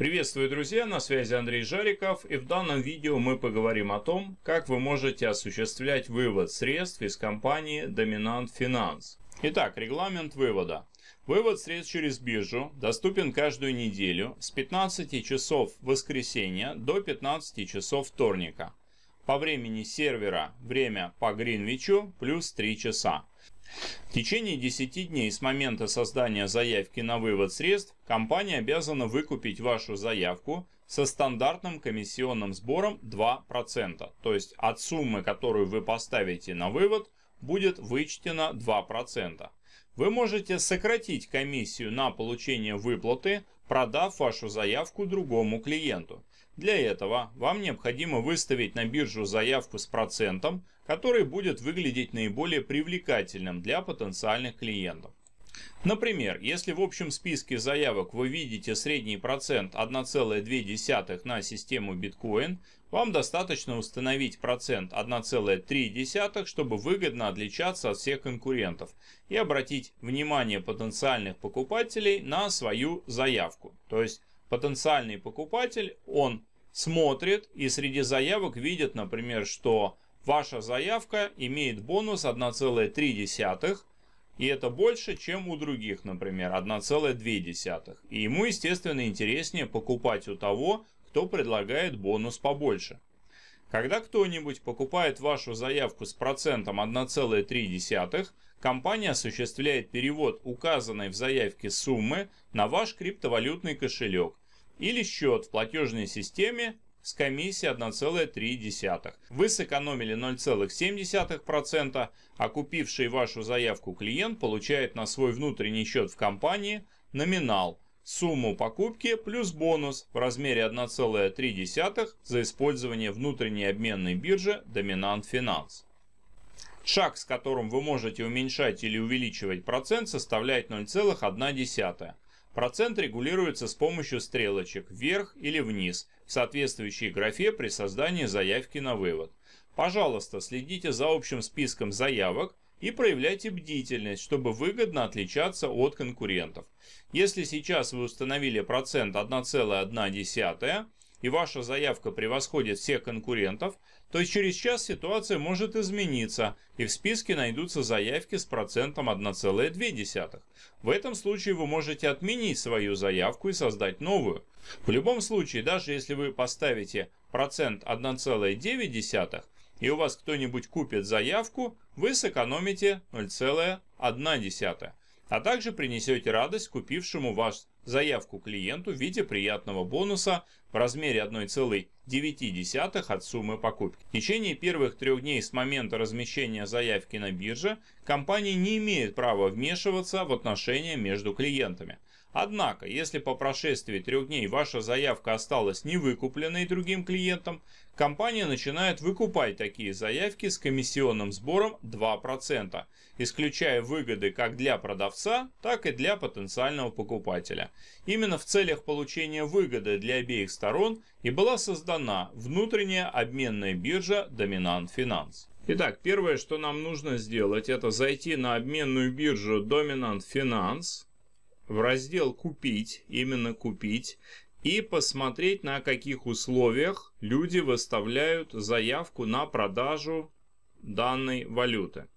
Приветствую, друзья! На связи Андрей Жариков и в данном видео мы поговорим о том, как вы можете осуществлять вывод средств из компании Dominant Finance. Итак, регламент вывода. Вывод средств через биржу доступен каждую неделю с 15 часов воскресенья до 15 часов вторника. По времени сервера время по Гринвичу плюс 3 часа. В течение 10 дней с момента создания заявки на вывод средств компания обязана выкупить вашу заявку со стандартным комиссионным сбором 2%. То есть от суммы, которую вы поставите на вывод, будет вычтено 2%. Вы можете сократить комиссию на получение выплаты, продав вашу заявку другому клиенту. Для этого вам необходимо выставить на биржу заявку с процентом, который будет выглядеть наиболее привлекательным для потенциальных клиентов. Например, если в общем списке заявок вы видите средний процент 1,2 на систему биткоин, вам достаточно установить процент 1,3, чтобы выгодно отличаться от всех конкурентов и обратить внимание потенциальных покупателей на свою заявку. То есть потенциальный покупатель, он смотрит и среди заявок видит, например, что ваша заявка имеет бонус 1,3, и это больше, чем у других, например, 1,2. И ему, естественно, интереснее покупать у того, кто предлагает бонус побольше. Когда кто-нибудь покупает вашу заявку с процентом 1,3, компания осуществляет перевод указанной в заявке суммы на ваш криптовалютный кошелек или счет в платежной системе с комиссией 1,3. Вы сэкономили 0,7%, а купивший вашу заявку клиент получает на свой внутренний счет в компании номинал, сумму покупки плюс бонус в размере 1,3 за использование внутренней обменной биржи Dominant Finance. Шаг, с которым вы можете уменьшать или увеличивать процент, составляет 0,1. Процент регулируется с помощью стрелочек вверх или вниз в соответствующей графе при создании заявки на вывод. Пожалуйста, следите за общим списком заявок и проявляйте бдительность, чтобы выгодно отличаться от конкурентов. Если сейчас вы установили процент 1,1, и ваша заявка превосходит всех конкурентов, то через час ситуация может измениться, и в списке найдутся заявки с процентом 1,2. В этом случае вы можете отменить свою заявку и создать новую. В любом случае, даже если вы поставите процент 1,9, и у вас кто-нибудь купит заявку, вы сэкономите 0,1 а также принесете радость купившему вашу заявку клиенту в виде приятного бонуса в размере 1,9 от суммы покупки. В течение первых трех дней с момента размещения заявки на бирже компания не имеет права вмешиваться в отношения между клиентами – Однако, если по прошествии трех дней ваша заявка осталась невыкупленной другим клиентом, компания начинает выкупать такие заявки с комиссионным сбором 2%, исключая выгоды как для продавца, так и для потенциального покупателя. Именно в целях получения выгоды для обеих сторон и была создана внутренняя обменная биржа Dominant Finance. Итак, первое, что нам нужно сделать, это зайти на обменную биржу Dominant Finance – в раздел «Купить», именно «Купить», и посмотреть, на каких условиях люди выставляют заявку на продажу данной валюты.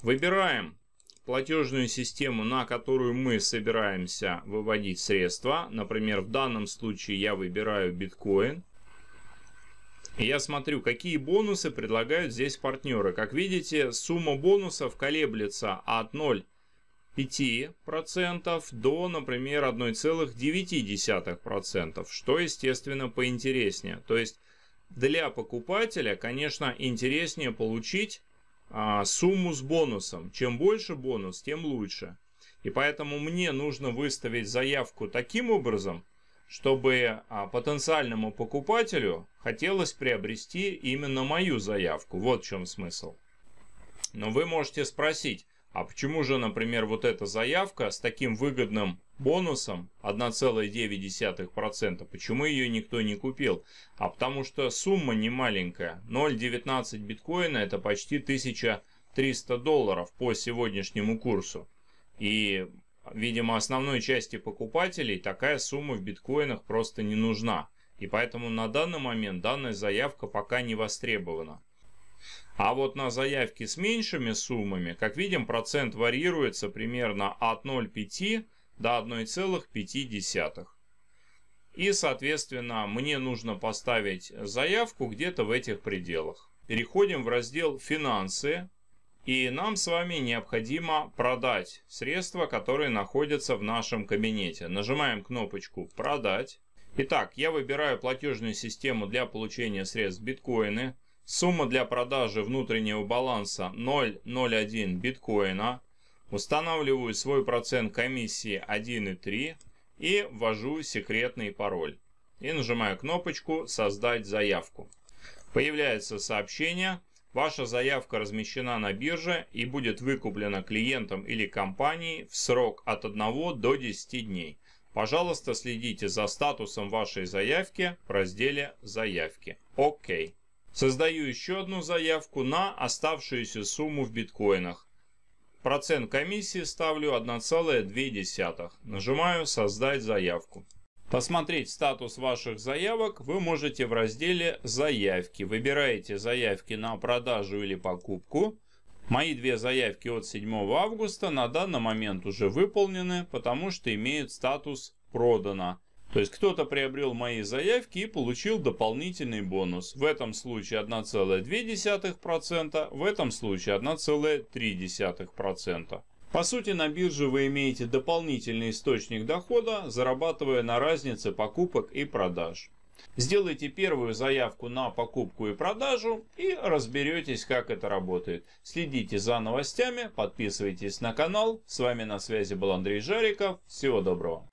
Выбираем платежную систему, на которую мы собираемся выводить средства. Например, в данном случае я выбираю биткоин. Я смотрю, какие бонусы предлагают здесь партнеры. Как видите, сумма бонусов колеблется от 0 5% до, например, 1,9%, что, естественно, поинтереснее. То есть для покупателя, конечно, интереснее получить а, сумму с бонусом. Чем больше бонус, тем лучше. И поэтому мне нужно выставить заявку таким образом, чтобы а, потенциальному покупателю хотелось приобрести именно мою заявку. Вот в чем смысл. Но вы можете спросить, а почему же, например, вот эта заявка с таким выгодным бонусом 1,9%, почему ее никто не купил? А потому что сумма не маленькая. 0,19 биткоина это почти 1300 долларов по сегодняшнему курсу. И, видимо, основной части покупателей такая сумма в биткоинах просто не нужна. И поэтому на данный момент данная заявка пока не востребована. А вот на заявки с меньшими суммами, как видим, процент варьируется примерно от 0,5 до 1,5. И, соответственно, мне нужно поставить заявку где-то в этих пределах. Переходим в раздел «Финансы». И нам с вами необходимо продать средства, которые находятся в нашем кабинете. Нажимаем кнопочку «Продать». Итак, я выбираю платежную систему для получения средств биткоины. Сумма для продажи внутреннего баланса 0.01 биткоина. Устанавливаю свой процент комиссии 1.3 и ввожу секретный пароль. И нажимаю кнопочку «Создать заявку». Появляется сообщение Ваша заявка размещена на бирже и будет выкуплена клиентом или компанией в срок от 1 до 10 дней. Пожалуйста, следите за статусом вашей заявки в разделе «Заявки». Окей. OK. Создаю еще одну заявку на оставшуюся сумму в биткоинах. Процент комиссии ставлю 1,2. Нажимаю «Создать заявку». Посмотреть статус ваших заявок вы можете в разделе «Заявки». Выбираете заявки на продажу или покупку. Мои две заявки от 7 августа на данный момент уже выполнены, потому что имеют статус «Продано». То есть кто-то приобрел мои заявки и получил дополнительный бонус. В этом случае 1,2%, в этом случае 1,3%. По сути, на бирже вы имеете дополнительный источник дохода, зарабатывая на разнице покупок и продаж. Сделайте первую заявку на покупку и продажу и разберетесь, как это работает. Следите за новостями, подписывайтесь на канал. С вами на связи был Андрей Жариков. Всего доброго.